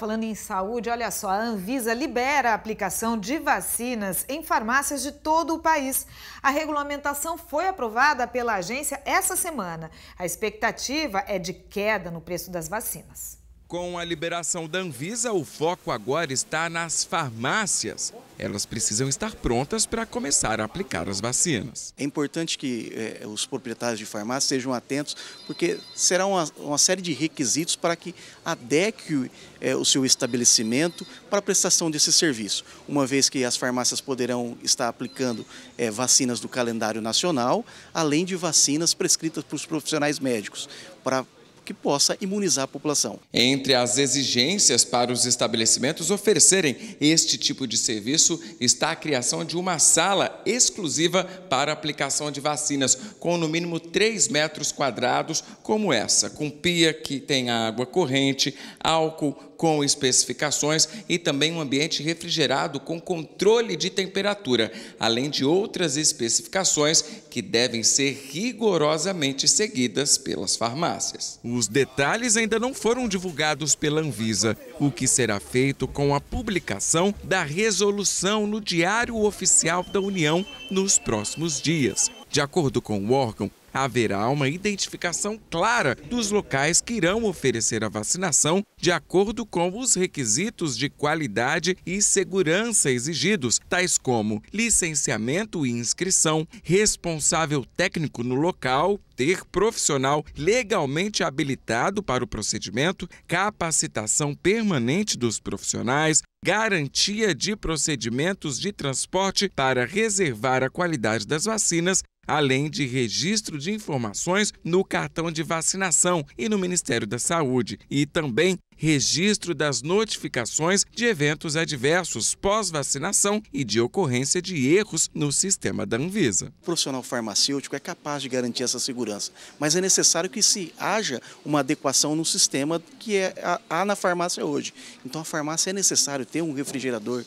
Falando em saúde, olha só, a Anvisa libera a aplicação de vacinas em farmácias de todo o país. A regulamentação foi aprovada pela agência essa semana. A expectativa é de queda no preço das vacinas. Com a liberação da Anvisa, o foco agora está nas farmácias elas precisam estar prontas para começar a aplicar as vacinas. É importante que é, os proprietários de farmácia sejam atentos, porque será uma, uma série de requisitos para que adeque é, o seu estabelecimento para a prestação desse serviço, uma vez que as farmácias poderão estar aplicando é, vacinas do calendário nacional, além de vacinas prescritas para os profissionais médicos, para que possa imunizar a população. Entre as exigências para os estabelecimentos oferecerem este tipo de serviço está a criação de uma sala exclusiva para aplicação de vacinas, com no mínimo 3 metros quadrados, como essa, com pia que tem água corrente, álcool, com especificações e também um ambiente refrigerado com controle de temperatura, além de outras especificações que devem ser rigorosamente seguidas pelas farmácias. Os detalhes ainda não foram divulgados pela Anvisa, o que será feito com a publicação da resolução no Diário Oficial da União nos próximos dias. De acordo com o órgão, haverá uma identificação clara dos locais que irão oferecer a vacinação de acordo com os requisitos de qualidade e segurança exigidos, tais como licenciamento e inscrição, responsável técnico no local, ter profissional legalmente habilitado para o procedimento, capacitação permanente dos profissionais, garantia de procedimentos de transporte para reservar a qualidade das vacinas além de registro de informações no cartão de vacinação e no Ministério da Saúde, e também registro das notificações de eventos adversos pós-vacinação e de ocorrência de erros no sistema da Anvisa. O profissional farmacêutico é capaz de garantir essa segurança, mas é necessário que se haja uma adequação no sistema que é, há na farmácia hoje. Então a farmácia é necessário ter um refrigerador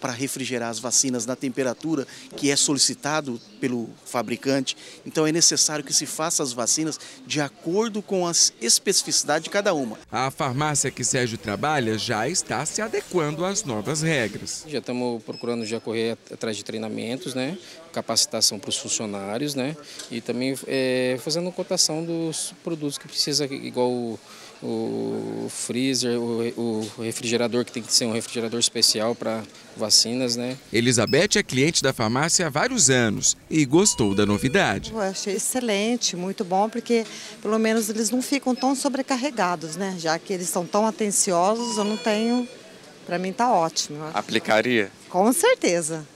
para refrigerar as vacinas na temperatura que é solicitado pelo fabricante. Então é necessário que se faça as vacinas de acordo com a especificidade de cada uma. A farmácia que Sérgio trabalha já está se adequando às novas regras. Já estamos procurando já correr atrás de treinamentos, né? capacitação para os funcionários né? e também é, fazendo cotação dos produtos que precisa, igual o, o freezer, o, o, refrigerador, que tem que ser um refrigerador especial para vacinas, né? Elizabeth é cliente da farmácia há vários anos e gostou da novidade. Eu achei excelente, muito bom, porque pelo menos eles não ficam tão sobrecarregados, né? Já que eles são tão são atenciosos, eu não tenho. Para mim está ótimo. Aplicaria? Com certeza.